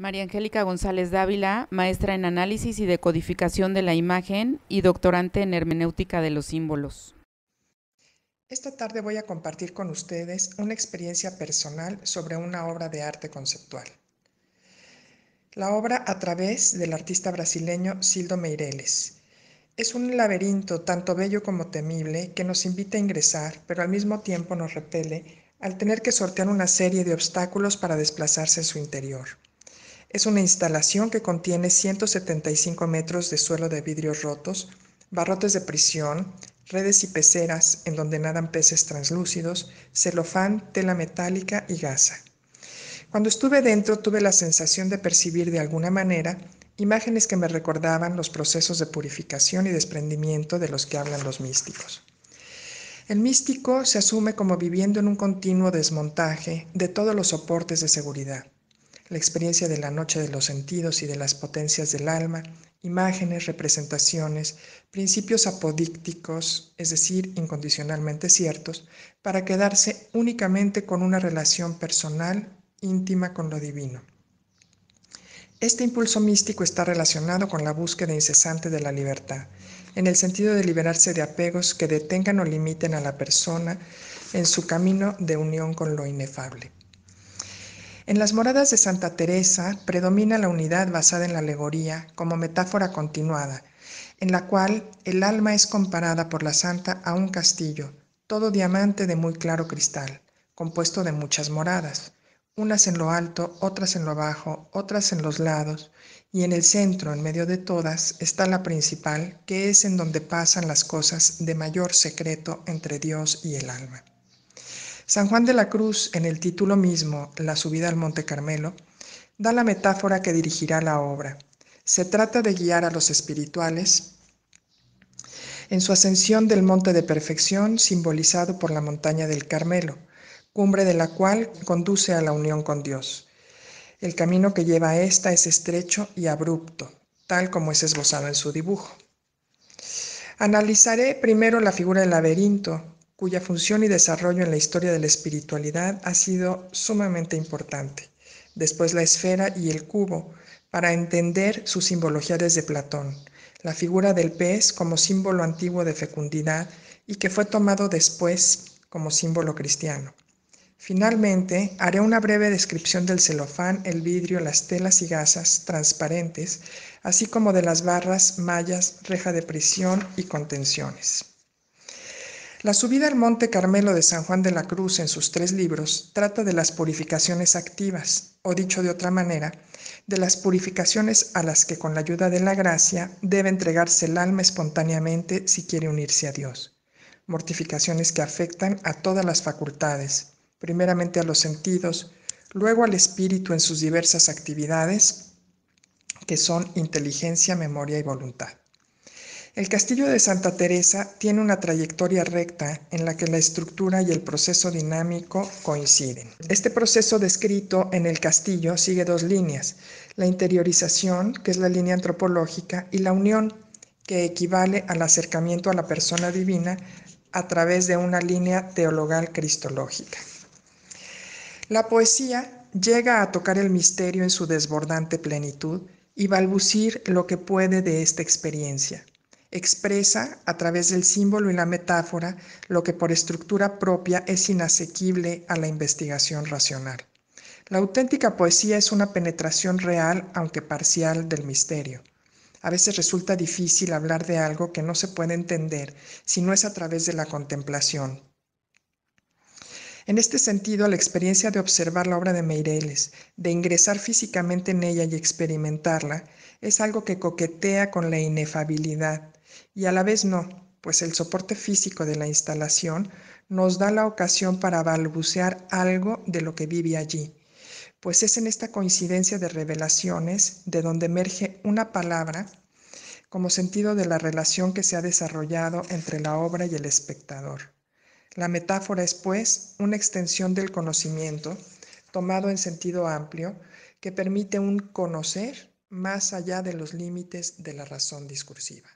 María Angélica González Dávila, maestra en análisis y decodificación de la imagen y doctorante en hermenéutica de los símbolos. Esta tarde voy a compartir con ustedes una experiencia personal sobre una obra de arte conceptual. La obra a través del artista brasileño Sildo Meireles. Es un laberinto tanto bello como temible que nos invita a ingresar, pero al mismo tiempo nos repele al tener que sortear una serie de obstáculos para desplazarse en su interior. Es una instalación que contiene 175 metros de suelo de vidrios rotos, barrotes de prisión, redes y peceras en donde nadan peces translúcidos, celofán, tela metálica y gasa. Cuando estuve dentro tuve la sensación de percibir de alguna manera imágenes que me recordaban los procesos de purificación y desprendimiento de los que hablan los místicos. El místico se asume como viviendo en un continuo desmontaje de todos los soportes de seguridad la experiencia de la noche de los sentidos y de las potencias del alma, imágenes, representaciones, principios apodícticos, es decir, incondicionalmente ciertos, para quedarse únicamente con una relación personal, íntima con lo divino. Este impulso místico está relacionado con la búsqueda incesante de la libertad, en el sentido de liberarse de apegos que detengan o limiten a la persona en su camino de unión con lo inefable. En las moradas de Santa Teresa predomina la unidad basada en la alegoría como metáfora continuada, en la cual el alma es comparada por la santa a un castillo, todo diamante de muy claro cristal, compuesto de muchas moradas, unas en lo alto, otras en lo bajo, otras en los lados, y en el centro, en medio de todas, está la principal, que es en donde pasan las cosas de mayor secreto entre Dios y el alma. San Juan de la Cruz, en el título mismo, La subida al Monte Carmelo, da la metáfora que dirigirá la obra. Se trata de guiar a los espirituales en su ascensión del Monte de Perfección, simbolizado por la montaña del Carmelo, cumbre de la cual conduce a la unión con Dios. El camino que lleva a esta es estrecho y abrupto, tal como es esbozado en su dibujo. Analizaré primero la figura del laberinto, cuya función y desarrollo en la historia de la espiritualidad ha sido sumamente importante. Después la esfera y el cubo, para entender su simbología desde Platón, la figura del pez como símbolo antiguo de fecundidad y que fue tomado después como símbolo cristiano. Finalmente, haré una breve descripción del celofán, el vidrio, las telas y gasas transparentes, así como de las barras, mallas, reja de prisión y contenciones. La subida al Monte Carmelo de San Juan de la Cruz en sus tres libros trata de las purificaciones activas, o dicho de otra manera, de las purificaciones a las que con la ayuda de la gracia debe entregarse el alma espontáneamente si quiere unirse a Dios. Mortificaciones que afectan a todas las facultades, primeramente a los sentidos, luego al espíritu en sus diversas actividades, que son inteligencia, memoria y voluntad. El castillo de Santa Teresa tiene una trayectoria recta en la que la estructura y el proceso dinámico coinciden. Este proceso descrito en el castillo sigue dos líneas, la interiorización, que es la línea antropológica, y la unión, que equivale al acercamiento a la persona divina a través de una línea teologal cristológica. La poesía llega a tocar el misterio en su desbordante plenitud y balbucir lo que puede de esta experiencia, expresa a través del símbolo y la metáfora lo que por estructura propia es inasequible a la investigación racional. La auténtica poesía es una penetración real, aunque parcial, del misterio. A veces resulta difícil hablar de algo que no se puede entender si no es a través de la contemplación. En este sentido, la experiencia de observar la obra de Meireles, de ingresar físicamente en ella y experimentarla, es algo que coquetea con la inefabilidad, y a la vez no, pues el soporte físico de la instalación nos da la ocasión para balbucear algo de lo que vive allí, pues es en esta coincidencia de revelaciones de donde emerge una palabra como sentido de la relación que se ha desarrollado entre la obra y el espectador. La metáfora es, pues, una extensión del conocimiento, tomado en sentido amplio, que permite un conocer más allá de los límites de la razón discursiva.